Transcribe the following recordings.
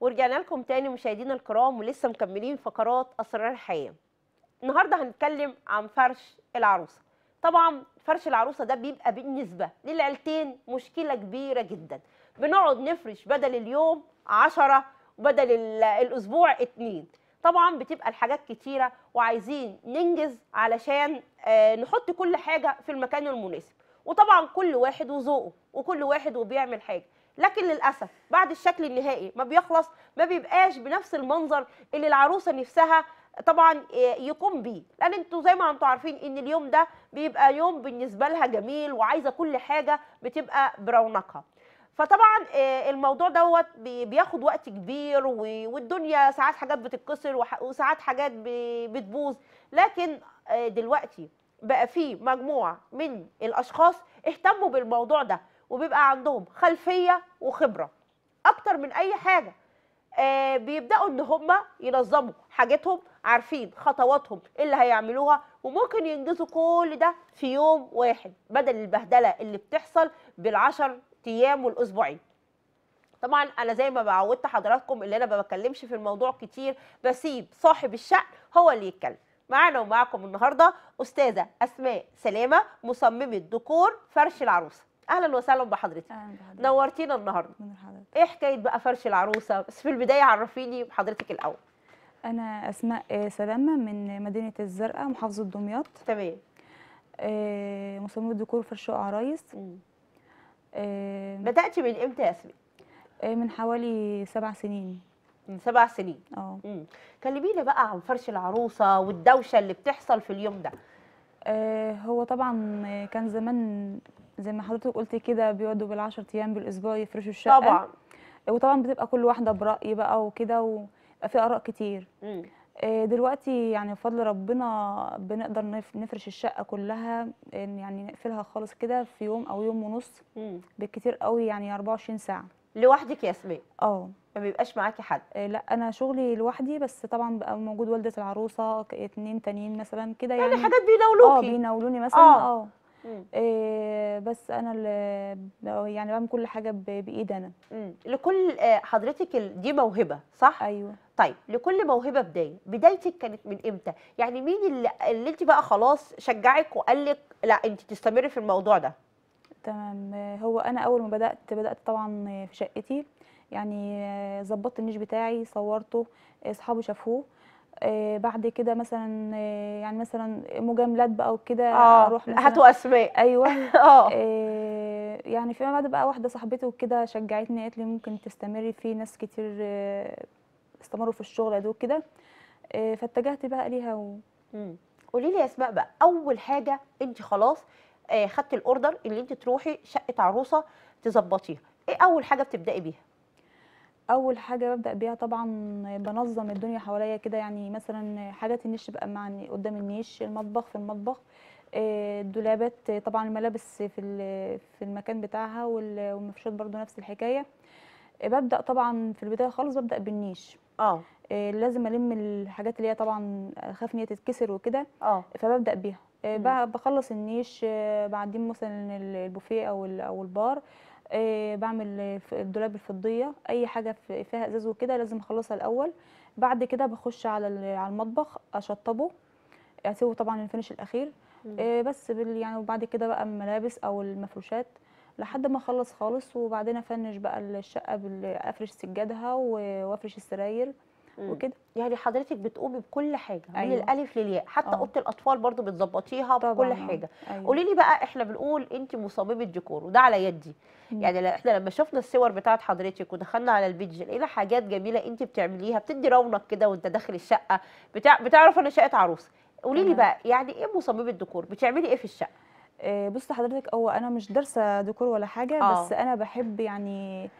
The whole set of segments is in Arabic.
ورجعنا لكم تاني مشاهدينا الكرام ولسه مكملين فقرات اسرار الحياه النهارده هنتكلم عن فرش العروسه طبعا فرش العروسه ده بيبقى بالنسبه للعيلتين مشكله كبيره جدا بنقعد نفرش بدل اليوم 10 وبدل الاسبوع 2 طبعا بتبقى الحاجات كتيره وعايزين ننجز علشان آه، نحط كل حاجه في المكان المناسب وطبعا كل واحد وذوقه وكل واحد وبيعمل حاجه لكن للاسف بعد الشكل النهائي ما بيخلص ما بيبقاش بنفس المنظر اللي العروسه نفسها طبعا يقوم بيه لان انتوا زي ما انتوا عارفين ان اليوم ده بيبقى يوم بالنسبه لها جميل وعايزه كل حاجه بتبقى برونقها فطبعا آه، الموضوع دوت بياخد وقت كبير والدنيا ساعات حاجات بتتكسر وساعات حاجات بتبوظ لكن آه، دلوقتي بقى في مجموعه من الاشخاص اهتموا بالموضوع ده وبيبقى عندهم خلفيه وخبره اكتر من اي حاجه آه بيبداوا ان هم ينظموا حاجتهم عارفين خطواتهم اللي هيعملوها وممكن ينجزوا كل ده في يوم واحد بدل البهدله اللي بتحصل بالعشر ايام والاسبوعين طبعا انا زي ما بعودت حضراتكم اللي انا ما بكلمش في الموضوع كتير بسيب صاحب الشأن هو اللي يتكلم معانا ومعاكم النهارده استاذه اسماء سلامه مصممه ديكور فرش العروسه اهلا وسهلا بحضرتك نورتينا النهارده ايه حكايه بقى فرش العروسه بس في البدايه عرفيني بحضرتك الاول انا اسماء سلامه من مدينه الزرقاء محافظه دمياط تمام مصممه آه، ديكور فرش عرايس آه، بدات من امتى يا اسماء آه، من حوالي سبع سنين من سبع سنين اه كلمينا بقى عن فرش العروسه والدوشه اللي بتحصل في اليوم ده هو طبعا كان زمان زي ما حضرتك قلتي كده بيقعدوا بالعشر ايام بالاسبوع يفرشوا الشقه طبعا وطبعا بتبقى كل واحده براي بقى وكده ويبقى في اراء كتير مم. آه، دلوقتي يعني بفضل ربنا بنقدر نفرش الشقه كلها يعني نقفلها خالص كده في يوم او يوم ونص بالكتير قوي يعني 24 ساعه لوحدك يا ياسمين اه ما بيبقاش معاكي حد آه، لا انا شغلي لوحدي بس طبعا بقى موجود والده العروسه اتنين تانيين مثلا كده يعني يعني حاجات بيناولوكي اه بيناولوني مثلا اه, آه. إيه بس انا اللي يعني بعمل كل حاجه بايدي انا لكل آه، حضرتك دي موهبه صح ايوه طيب لكل موهبه بدايه بدايتك كانت من امتى يعني مين اللي, اللي انت بقى خلاص شجعك وقال لك لا انت تستمري في الموضوع ده تمام هو انا اول ما بدات بدات طبعا في شقتي يعني آه، ظبطت النيش بتاعي صورته آه، اصحابي شافوه آه، بعد كده مثلا آه، يعني مثلا مجاملات بقى وكده آه، اروح هاتوا اسماء ايوه اه يعني فيما بعد بقى واحده صاحبتي وكده شجعتني قالت لي ممكن تستمري في ناس كتير استمروا في الشغل ده وكده فاتجهت بقى ليها و... قولي لي يا اسماء بقى اول حاجه انت خلاص خدتي الاوردر اللي انت تروحي شقه عروسه تظبطيها ايه اول حاجه بتبداي بيها اول حاجه ببدا بيها طبعا بنظم الدنيا حواليا كده يعني مثلا حاجات النيش بقى معني قدام النيش المطبخ في المطبخ آه، الدولابات آه، طبعا الملابس في في المكان بتاعها والمفروشات برضو نفس الحكايه آه، ببدا طبعا في البدايه خالص ببدا بالنيش اه لازم الم الحاجات اللي هي طبعا اخاف ان هي تتكسر وكده اه فببدا بيها بخلص النيش بعدين مثلا البوفيه او او البار آه، بعمل الدولاب الفضيه اي حاجه فيها ازاز وكده لازم اخلصها الاول بعد كده بخش على على المطبخ اشطبه اسيبه طبعا الفينش الاخير آه، بس يعني وبعد كده بقى الملابس او المفروشات لحد ما اخلص خالص وبعدين افنش بقى الشقه افرش سجادها وافرش السراير وكده يعني حضرتك بتقومي بكل حاجه أيوة. من الالف للياء حتى آه. اوضه الاطفال برضو بتظبطيها بكل آه. حاجه أيوة. قولي لي بقى احنا بنقول انت مصممه ديكور وده على يدي يعني احنا لما شفنا الصور بتاعت حضرتك ودخلنا على البيج لقينا حاجات جميله انت بتعمليها بتدي رونق كده وانت داخل الشقه بتاع بتعرف انا شقه عروسه قولي لي بقى يعني ايه مصممه ديكور بتعملي ايه في الشقه آه، بص حضرتك هو انا مش دارسه ديكور ولا حاجه أوه. بس انا بحب يعني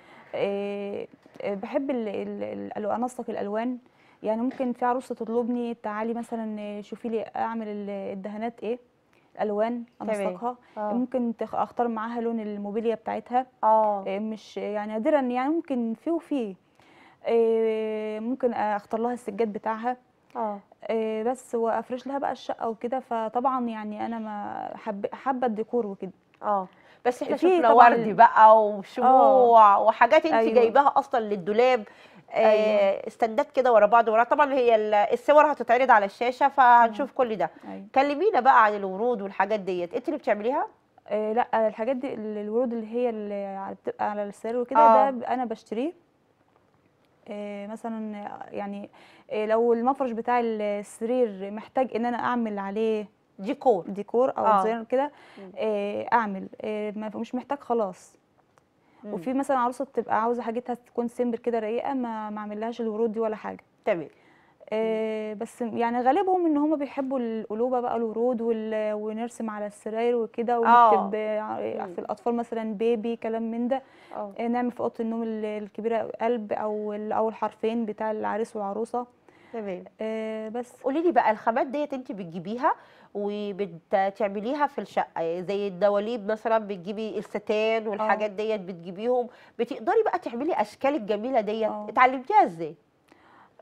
بحب ال ال انسق الالوان يعني ممكن في عروسه تطلبني تعالي مثلا شوفي لي اعمل الدهانات ايه الالوان انسقها آه. ممكن اختار معاها لون الموبيليا بتاعتها آه. اه مش يعني نادرا يعني ممكن في وفي آه، ممكن اختار لها السجاد بتاعها آه. اه بس وافرش لها بقى الشقه وكده فطبعا يعني انا ما حابه الديكور وكده اه بس احنا شفنا ورد بقى وشموع آه. وحاجات انت أيوة. جايباها اصلا للدولاب آه، أيوة. استندات كده ورا بعض ورا طبعا هي الصور هتتعرض على الشاشه فهنشوف أيوة. كل ده أيوة. كلمينا بقى عن الورود والحاجات ديت انت اللي بتعمليها آه لا الحاجات دي الورود اللي هي اللي بتبقى على السرير وكده آه. ده انا بشتريه آه مثلا يعني آه لو المفرش بتاع السرير محتاج ان انا اعمل عليه ديكور ديكور او آه. ديزاين كده آه اعمل آه مش محتاج خلاص مم. وفي مثلا عروسه بتبقى عاوزه حاجتها تكون سمبل كده رقيقه ما ما اعملهاش الورود دي ولا حاجه تمام آه بس يعني غالبهم ان هم بيحبوا القلوبه بقى الورود ونرسم على السراير وكده آه. ونكتب آه. في الاطفال مثلا بيبي كلام من ده آه. آه. نعمل في اوضه النوم الكبيره قلب او اول حرفين بتاع العريس والعروسه تمام آه بس قولي لي بقى الخامات ديت انت بتجيبيها وبتعمليها في الشقه يعني زي الدواليب مثلا بتجيبي الستان والحاجات اه. ديت بتجيبيهم بتقدري بقى تعملي اشكال الجميله ديت اه. اتعلمتيها ازاي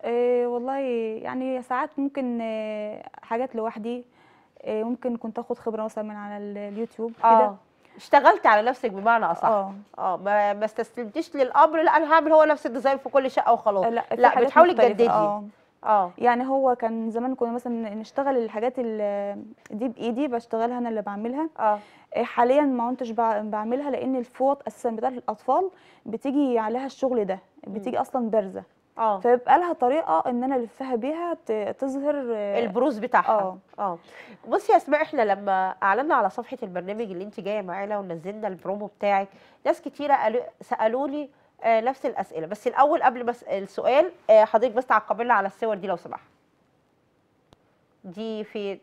إيه والله يعني ساعات ممكن آه، حاجات لوحدي إيه ممكن كنت اخد خبره مثلا من على اليوتيوب كده اشتغلت على نفسك بمعنى اصح اه اه ما استسلمتيش للامر لا انا هعمل هو نفس الديزاين في كل شقه وخلاص لا, لا بتحاولي تجددي اه يعني هو كان زمان كنا مثلا نشتغل الحاجات اللي دي بايدي بشتغلها انا اللي بعملها اه إيه، حاليا ما كنتش بعملها لان الفوط اساسا بتاعت الاطفال بتيجي عليها الشغل ده بتيجي اصلا بارزه اه فيبقى لها طريقه ان انا الفها بيها تظهر آه، البروز بتاعها اه اه بصي يا اسماء احنا لما اعلنا على صفحه البرنامج اللي انت جايه معانا ونزلنا البرومو بتاعك ناس كتيره قالوا سالوني آه، نفس الاسئله بس الاول قبل بس السؤال آه، حضرتك بس تعقبي لنا على الصور دي لو سمحت دي في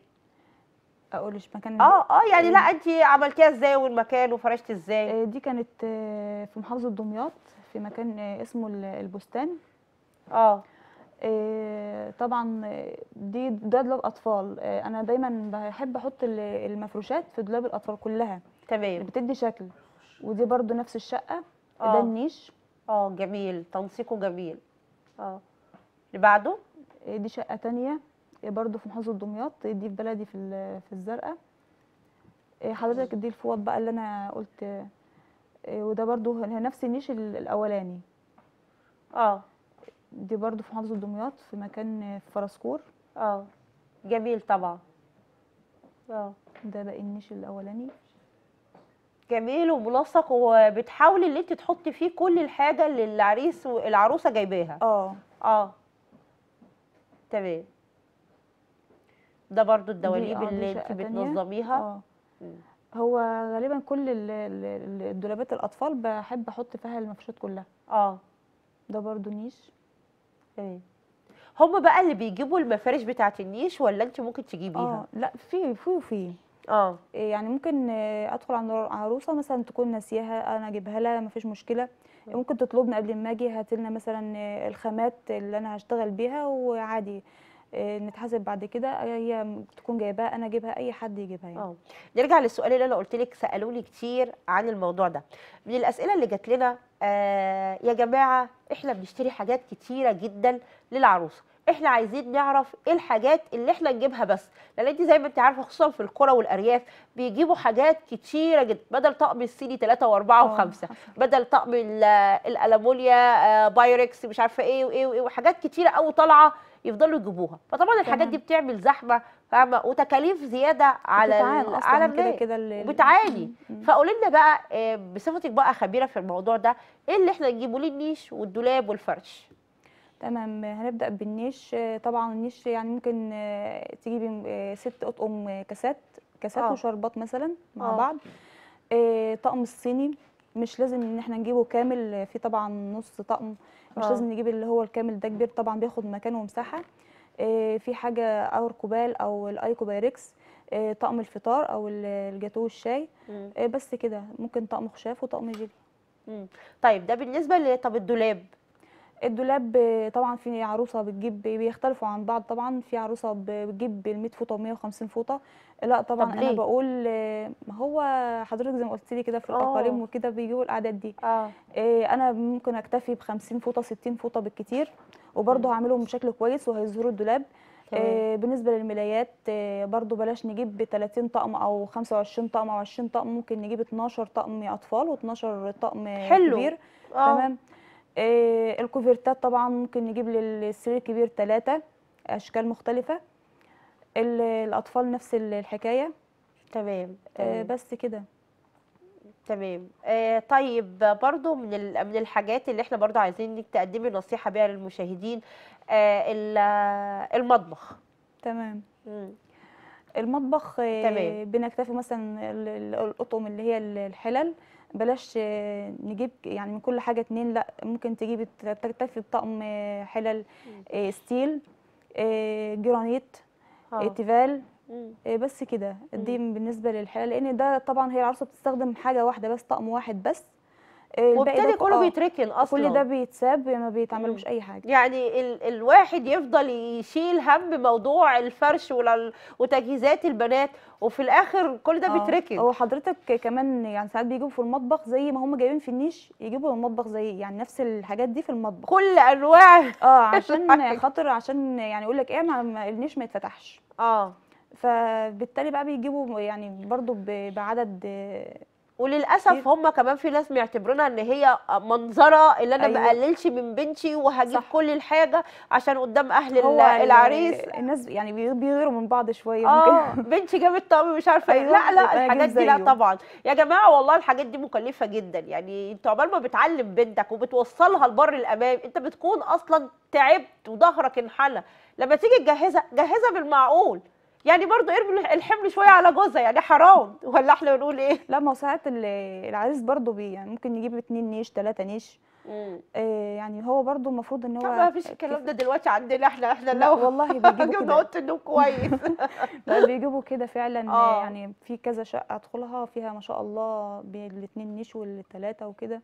اقولش مكان اه اه يعني آه، لا انت عملتيها ازاي والمكان وفرشت ازاي دي كانت في محافظه دمياط في مكان اسمه البستان اه طبعا دي ده دولاب اطفال انا دايما بحب احط المفروشات في دولاب الاطفال كلها تمام بتدي شكل ودي برضو نفس الشقه آه. ده النيش اه جميل تنسيقه جميل اه اللي بعده دي شقه تانية إيه برضو في محافظه دمياط دي في بلدي في في الزرقاء إيه حضرتك دي الفوط بقى اللي انا قلت إيه وده برضو نفس النيش الاولاني اه دي برضو في محافظه دمياط في مكان في فرسكور اه جميل طبعا اه ده بقى النيش الاولاني جميل وملصق وبتحاولي ان انت تحطي فيه كل الحاجه اللي العريس والعروسه جايباها اه اه تمام ده برضو الدواليب اه، اللي انت بتنظميها اه هو غالبا كل الدولابات الاطفال بحب احط فيها المفروشات كلها اه ده برضو نيش تمام هم بقى اللي بيجيبوا المفارش بتاعت النيش ولا انت ممكن تجيبيها اه لا في في وفي اه يعني ممكن ادخل عند عروسه مثلا تكون ناسيها انا اجيبها لها مفيش مشكله ممكن تطلبني قبل ما اجي هات لنا مثلا الخامات اللي انا هشتغل بيها وعادي آه، نتحاسب بعد كده هي تكون جايباها انا اجيبها اي حد يجيبها يعني. اه نرجع للسؤال اللي انا قلت لك سالوني كتير عن الموضوع ده من الاسئله اللي جات لنا آه يا جماعه احنا بنشتري حاجات كتيره جدا للعروسه احنا عايزين نعرف ايه الحاجات اللي احنا نجيبها بس لان انت زي ما انت عارفه خصوصا في القرى والارياف بيجيبوا حاجات كتيره جدا بدل طقم الصيني 3 و4 و5 بدل طقم الالمونيا آه، بايركس مش عارفه ايه وايه وايه وحاجات كتيره قوي طالعه يفضلوا يجيبوها فطبعا الحاجات دي بتعمل زحمه فاهمه وتكاليف زياده على على كده كده بتعاني فقولي لنا بقى آه، بصفتك بقى خبيره في الموضوع ده ايه اللي احنا نجيبه للنيش والدولاب والفرش تمام هنبدا بالنيش طبعا النيش يعني ممكن آه، تجيبي آه، ست اطقم كاسات كاسات آه. وشربات مثلا مع آه. بعض آه، طقم الصيني مش لازم ان احنا نجيبه كامل في طبعا نص طقم مش آه. لازم نجيب اللي هو الكامل ده كبير طبعا بياخد مكان ومساحه في حاجه اوركوبال او الايكوبايركس طقم الفطار او الجاتوه الشاي بس كده ممكن طقم خشاف وطقم جيلي طيب ده بالنسبه طب الدولاب الدولاب طبعا في عروسه بتجيب بيختلفوا عن بعض طبعا في عروسه بتجيب 100 فوطه و150 فوطه لا طبعا انا بقول ما هو حضرتك زي ما قلت لي كده في آه. الاقاليم وكده بيجيبوا الاعداد دي آه. آه، انا ممكن اكتفي ب 50 فوطه 60 فوطه بالكتير وبرضه هعملهم بشكل كويس وهيظهروا الدولاب آه بالنسبه للملايات آه برضو بلاش نجيب 30 طقم او 25 طقم او 20 طقم ممكن نجيب 12 طقم اطفال و12 طقم حلو. كبير آه. تمام آه، الكوفرتات طبعا ممكن نجيب للسرير الكبير ثلاثة اشكال مختلفه الاطفال نفس الحكايه آه، تمام, بس كده تمام آه طيب برضو من من الحاجات اللي احنا برضو عايزين انك تقدمي نصيحه بيها للمشاهدين آه المطبخ تمام المطبخ آه، تمام. بنكتفي مثلا الاطقم اللي هي الحلل بلاش نجيب يعني من كل حاجه اتنين لا ممكن تجيبي تكتفي بطقم آه، حلل آه، ستيل آه، جرانيت تيفال بس كده دي بالنسبه للحلال لان ده طبعا هي العروسه بتستخدم حاجه واحده بس طقم واحد بس آه، وبالتالي كله آه، بيتركن اصلا كل ده بيتساب ما بيتعملوش اي حاجه يعني ال الواحد يفضل يشيل هم موضوع الفرش وتجهيزات البنات وفي الاخر كل ده آه. بيتركن هو حضرتك كمان يعني ساعات بيجيبوا في المطبخ زي ما هم جايبين في النيش يجيبوا في المطبخ زي يعني نفس الحاجات دي في المطبخ كل انواع اه عشان خاطر عشان يعني يقول لك ايه ما النيش ما يتفتحش اه فبالتالي بقى بيجيبوا يعني برضو بعدد وللاسف هم كمان في ناس بيعتبرونها ان هي منظره اللي انا أيوة. بقللش من بنتي وهجيب صح. كل الحاجه عشان قدام اهل العريس الناس يعني بيغيروا من بعض شويه اه بنتي جابت طقم مش عارفه إيه. أيوة. لا لا الحاجات دي لا طبعا يا جماعه والله الحاجات دي مكلفه جدا يعني انت عقبال ما بتعلم بنتك وبتوصلها لبر الامام انت بتكون اصلا تعبت وظهرك انحلى لما تيجي تجهزها جهزها بالمعقول يعني برضو ارمي الحمل شويه على جوزها يعني حرام ولا احنا بنقول ايه لا ما هو ساعات العريس برضو بي يعني ممكن يجيب اتنين نيش ثلاثه نيش إيه يعني هو برضو المفروض ان هو طب ما فيش الكلام ده دلوقتي عندنا احنا احنا لا لو والله بيجيبوا كده اوضه النوم كويس لا بيجيبوا كده فعلا آه. يعني في كذا شقه ادخلها فيها ما شاء الله بالاتنين نيش والثلاثه وكده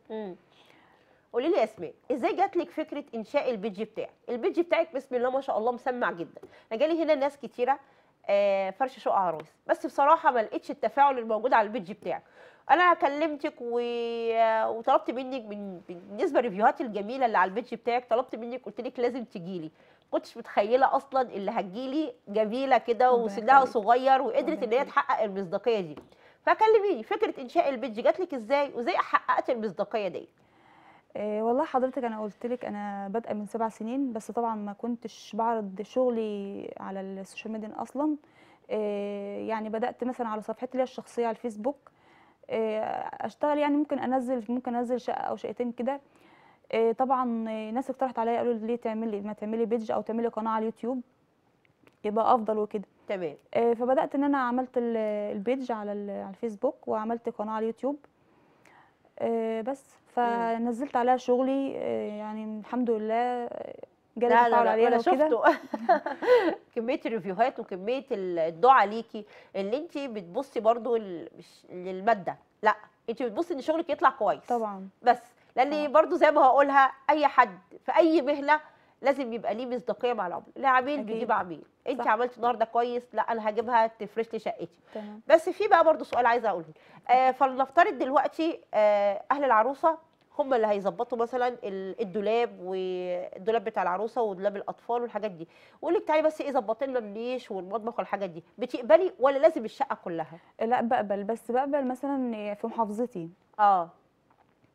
قولي لي يا اسماء ازاي جات لك فكره انشاء البيج بتاعك البيج بتاعك بسم الله ما شاء الله مسمع جدا انا جالي هنا ناس كتيره آه، فرش شقق عروس بس بصراحه ما لقيتش التفاعل الموجود على البيج بتاعك انا كلمتك و... وطلبت منك من بالنسبه للريفيوهات الجميله اللي على البيج بتاعك طلبت منك قلت لك لازم تجيلي كنتش متخيله اصلا اللي هتجيلي جميله كده وسنها صغير وقدرت ان هي تحقق المصداقيه دي فكلميني فكره انشاء البيج جات لك ازاي وازاي حققت المصداقيه ديت آه، والله حضرتك انا قلت لك انا بادئه من سبع سنين بس طبعا ما كنتش بعرض شغلي على السوشيال ميديا اصلا آه، يعني بدات مثلا على صفحتي الشخصيه على الفيسبوك آه، اشتغل يعني ممكن انزل ممكن انزل شقه او شقتين كده طبعا ناس اقترحت عليا قالوا لي ليه تعملي ما تعملي بيج او تعملي قناه على اليوتيوب يبقى افضل وكده تمام فبدات ان انا عملت البيج على الفيسبوك وعملت قناه على اليوتيوب آه، بس فنزلت عليها شغلي آه، يعني الحمد لله آه، جالي تفاعل عليها انا شفته كميه الريفيوهات وكميه الدعاء ليكي اللي انت بتبصي برضو للماده لا انت بتبصي ان شغلك يطلع كويس طبعا بس لان برضو زي ما هقولها اي حد في اي مهنه لازم يبقى ليه مصداقيه مع العملاء عميل بيجيب عميل انت صح. عملت النهارده كويس لا انا هجيبها تفرش لي شقتي تمام. بس في بقى برضو سؤال عايزه اقوله آه فلنفترض دلوقتي آه اهل العروسه هم اللي هيظبطوا مثلا الدولاب والدولاب بتاع العروسه ودولاب الاطفال والحاجات دي ويقول لك تعالي بس ايه ظبط لنا النيش والمطبخ والحاجات دي بتقبلي ولا لازم الشقه كلها لا بقبل بس بقبل مثلا في محافظتي اه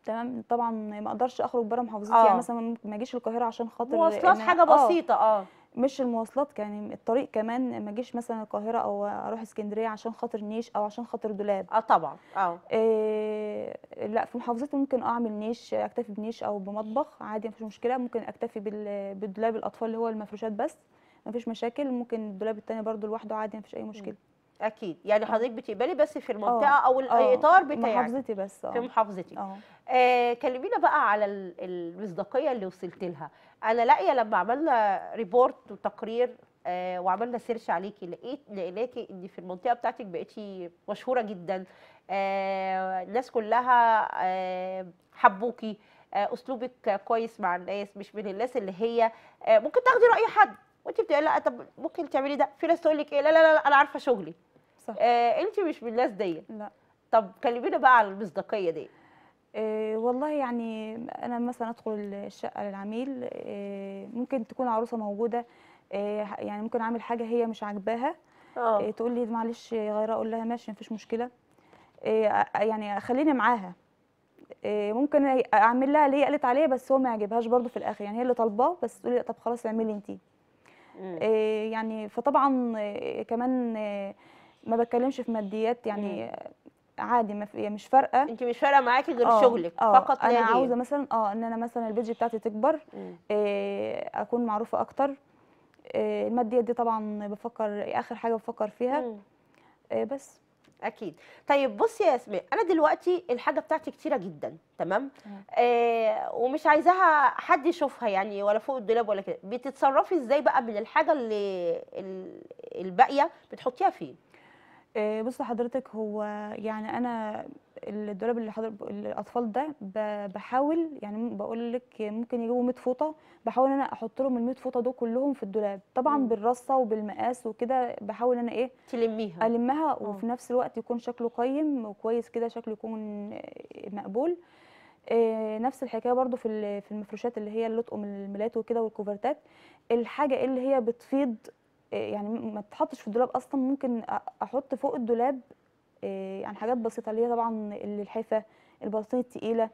تمام طبعا ما اقدرش اخرج بره محافظتي يعني آه. يعني مثلا ما اجيش القاهره عشان خاطر مواصلات حاجه آه. بسيطه اه مش المواصلات يعني الطريق كمان ما اجيش مثلا القاهره او اروح اسكندريه عشان خاطر نيش او عشان خاطر دولاب اه طبعا اه, آه، لا في محافظتي ممكن اعمل نيش اكتفي بنيش او بمطبخ عادي مفيش مشكله ممكن اكتفي بالدولاب الاطفال اللي هو المفروشات بس مفيش مشاكل ممكن الدولاب الثاني برده لوحده عادي مفيش اي مشكله م. اكيد يعني آه. حضرتك بتقبلي بس في المنطقه آه. او الاطار آه. بتاعك محافظتي بس أوه. في محافظتك أوه. آه كلمينا بقى على المصداقيه اللي وصلت لها انا لاقيه لما عملنا ريبورت وتقرير آه وعملنا سيرش عليكي لقيت لقيناكي ان في المنطقه بتاعتك بقيتي مشهوره جدا آه الناس كلها آه حبوكي آه اسلوبك كويس مع الناس مش من الناس اللي هي آه ممكن تاخدي راي حد وانت بتقولي لا طب ممكن تعملي ده في ناس تقول لك ايه لا لا لا انا عارفه شغلي آه انت مش من الناس دي لا طب كلمينا بقى على المصداقيه دي إيه والله يعني انا مثلا ادخل الشقه للعميل إيه ممكن تكون عروسه موجوده إيه يعني ممكن اعمل حاجه هي مش عاجباها إيه تقول لي معلش غيرها اقول لها ماشي مفيش مشكله إيه يعني خليني معاها إيه ممكن اعمل لها اللي هي قالت عليه بس هو ما يعجبهاش برده في الاخر يعني هي اللي طالباه بس تقول لي طب خلاص اعملي انت إيه يعني فطبعا إيه كمان إيه ما بتكلمش في ماديات يعني مم. عادي ما في يعني مش فارقه انت مش فارقه معاكي غير آه، شغلك أوه. فقط انا عاوزه مثلا اه ان انا مثلا البيج بتاعتي تكبر إيه اكون معروفه اكتر إيه الماديات دي طبعا بفكر اخر حاجه بفكر فيها إيه بس اكيد طيب بصي يا اسماء انا دلوقتي الحاجه بتاعتي كتيره جدا تمام آه ومش عايزاها حد يشوفها يعني ولا فوق الدولاب ولا كده بتتصرفي ازاي بقى من الحاجه اللي الباقيه بتحطيها فين آه، بص حضرتك هو يعني انا الدولاب اللي حضر الاطفال ده بحاول يعني بقول لك ممكن يجيبوا 100 فوطه بحاول ان انا احط لهم ال 100 فوطه دول كلهم في الدولاب طبعا مم. بالرصه وبالمقاس وكده بحاول ان انا ايه تلميها المها اه. وفي نفس الوقت يكون شكله قيم وكويس كده شكله يكون آه، مقبول إيه نفس الحكايه برضو في في المفروشات اللي هي اللطقم الملات وكده والكوفرتات الحاجه اللي هي بتفيض يعني ما تتحطش في الدولاب اصلا ممكن احط فوق الدولاب آه، يعني حاجات بسيطه اللي هي طبعا الحفه البلاطين التقيله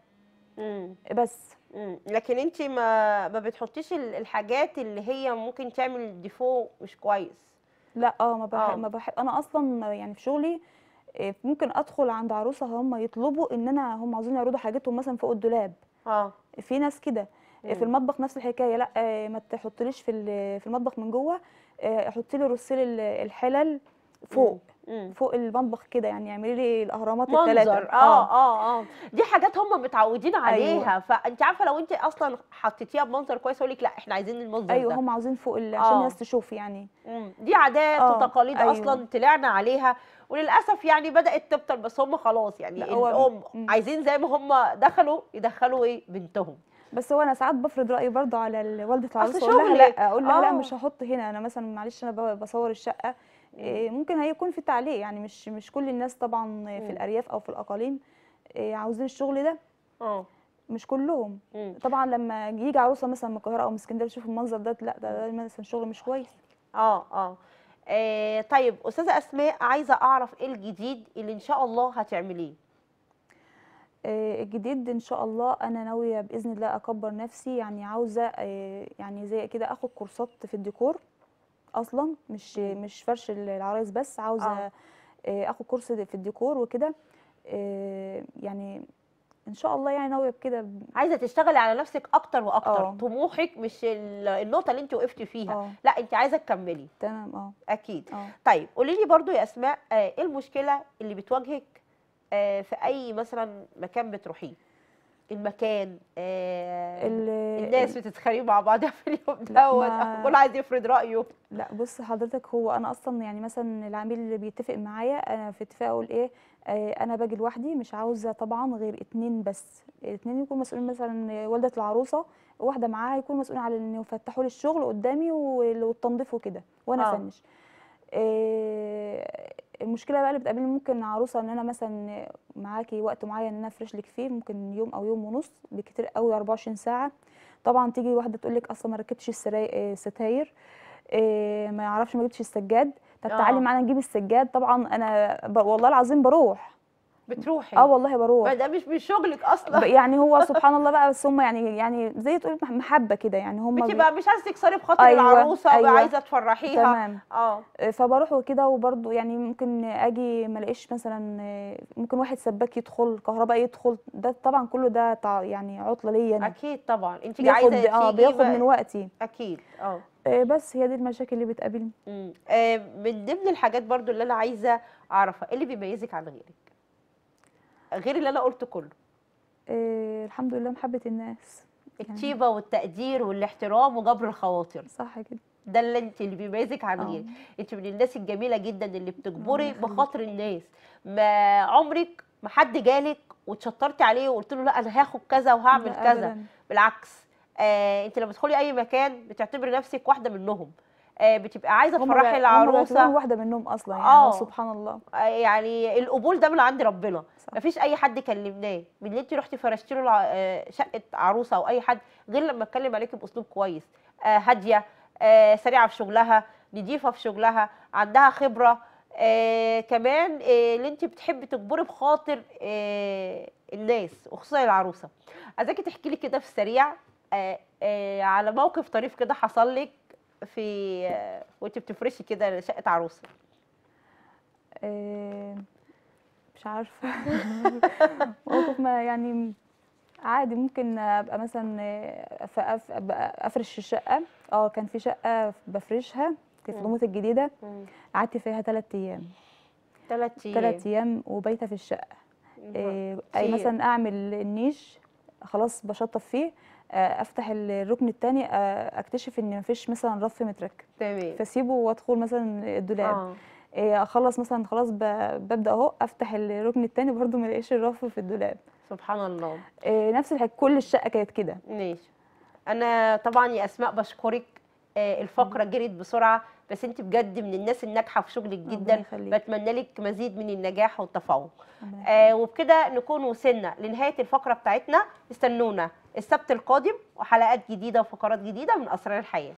بس مم. لكن انت ما ما بتحطيش الحاجات اللي هي ممكن تعمل ديفو مش كويس لا اه ما بح... آه. ما بح... انا اصلا يعني في شغلي آه، ممكن ادخل عند عروسه هم يطلبوا ان انا هم عاوزين يعرضوا حاجتهم مثلا فوق الدولاب اه في ناس كده في المطبخ نفس الحكايه لا ما تحطليش في في المطبخ من جوه آه، حطي لي رسل الحلل فوق مم. فوق المطبخ كده يعني اعملي لي الاهرامات الثلاثه آه،, اه اه اه دي حاجات هم متعودين أيوه. عليها أيوة. فانت عارفه لو انت اصلا حطيتيها بمنظر كويس اقول لك لا احنا عايزين المنظر أيوة ده ايوه هم عاوزين فوق آه. عشان الناس تشوف يعني مم. دي عادات آه. وتقاليد أيوة. اصلا طلعنا عليها وللاسف يعني بدات تبطل بس هم خلاص يعني الام عايزين زي ما هم دخلوا يدخلوا ايه بنتهم بس هو انا ساعات بفرض رايي برضه على والده العروس اقول لها لا اقول لها لا آه. مش هحط هنا انا مثلا معلش انا بصور الشقه إيه، ممكن هيكون في تعليق يعني مش مش كل الناس طبعا في الارياف او في الاقاليم إيه، عاوزين الشغل ده اه مش كلهم مم. طبعا لما يجي عروسه مثلا من القاهره او من اسكندريه تشوف المنظر ده لا ده, ده مثلا شغل مش كويس اه اه إيه، طيب استاذه اسماء عايزه اعرف ايه الجديد اللي ان شاء الله هتعمليه آه، الجديد ان شاء الله انا ناويه باذن الله اكبر نفسي يعني عاوزه آه، يعني زي كده اخد كورسات في الديكور اصلا مش مش فرش العرايس بس عاوزه آه. آه، اخد كورس في الديكور وكده يعني ان شاء الله يعني ناويه بكده عايزه تشتغلي على نفسك اكتر واكتر أوه. طموحك مش النقطه اللي انت وقفتي فيها أوه. لا انت عايزه تكملي تمام اه اكيد أوه. طيب قولي لي برده يا اسماء ايه المشكله اللي بتواجهك آه، في اي مثلا مكان بتروحيه المكان آه، الناس بتتخانق مع بعضها في اليوم دوت كل عايز يفرض رايه لا بص حضرتك هو انا اصلا يعني مثلا العميل اللي بيتفق معايا انا في اتفاق اقول ايه آه، انا باجي لوحدي مش عاوزه طبعا غير اتنين بس الاتنين يكون مسؤولين مثلا والده العروسه واحده معاها يكون مسؤول على انه يفتحوا لي الشغل قدامي والتنظيف وكده وانا افنش آه. المشكله بقى اللي بتقابلني ممكن عروسه ان انا مثلا معاكي وقت معين ان انا افرش لك فيه ممكن يوم او يوم ونص بكتير قوي 24 ساعه طبعا تيجي واحده تقول لك اصلا ما ركبتش الستاير آه، آه، ما يعرفش ما جبتش السجاد طب تعالي آه. معانا نجيب السجاد طبعا انا والله العظيم بروح بتروحي اه والله بروح ده مش من شغلك اصلا يعني هو سبحان الله بقى بس هم يعني يعني زي تقول محبه كده يعني هم بتبقى بي... مش عايزه تكسري بخاطر أيوة العروسه أيوة عايزه تفرحيها تمام اه, آه، فبروح وكده وبرده يعني ممكن اجي ما الاقيش مثلا آه، ممكن واحد سباك يدخل كهرباء يدخل ده طبعا كله ده يعني عطله ليا يعني اكيد طبعا انت عايزه اه بياخد من وقتي اكيد آه. اه بس هي دي المشاكل اللي بتقابلني آه من ضمن الحاجات برضو اللي انا عايزه اعرفها ايه اللي بيميزك عن غيرك غير اللي انا قلته كله إيه الحمد لله محبه الناس الطيبه يعني. والتقدير والاحترام وجبر الخواطر صح كده ده اللي انت اللي بيميزك عن غيرك آه. انت من الناس الجميله جدا اللي بتجبري بخاطر الناس ما عمرك ما حد جالك واتشطرتي عليه وقلت له لا انا هاخد كذا وهعمل كذا بالعكس آه انت لما تدخلي اي مكان بتعتبري نفسك واحده منهم آه، بتبقى عايزه تفرحي العروسه واحده منهم اصلا يعني آه. سبحان الله آه، يعني القبول ده من عند ربنا صح. مفيش اي حد كلمناه من اللي انت رحتي فرشتي له آه، شقه عروسه او اي حد غير لما اتكلم عليكي باسلوب كويس هاديه سريعه في شغلها نضيفه في شغلها عندها خبره آه كمان آه اللي انت بتحبي تكبري بخاطر آه الناس وخصوصا العروسه عايزاكي تحكي لي كده في السريع آه آه على موقف طريف كده حصل لك في وانت بتفرشي كده شقه عروسه آه، مش عارفه موقف ما يعني عادي ممكن ابقى مثلا آه، افرش الشقه اه كان في شقه بفرشها كانت بموت الجديده قعدت فيها ثلاث ايام ثلاث ايام ثلاث ايام وبايته في الشقه إيه مثلا اعمل النيش خلاص بشطف فيه آه، افتح الركن الثاني آه، اكتشف ان مفيش مثلا رف مترك تمام فسيبه وادخل مثلا الدولاب آه. إيه، اخلص مثلا خلاص ببدا اهو افتح الركن الثاني برده ما الاقيش الرف في الدولاب سبحان الله إيه، نفس الحاجه كل الشقه كانت كده ماشي انا طبعا يا اسماء بشكرك آه، الفقره جريت بسرعه بس انت بجد من الناس الناجحه في شغلك جدا بتمنى لك مزيد من النجاح والتفوق آه وبكده نكون وصلنا لنهايه الفقره بتاعتنا استنونا السبت القادم وحلقات جديده وفقرات جديده من اسرار الحياه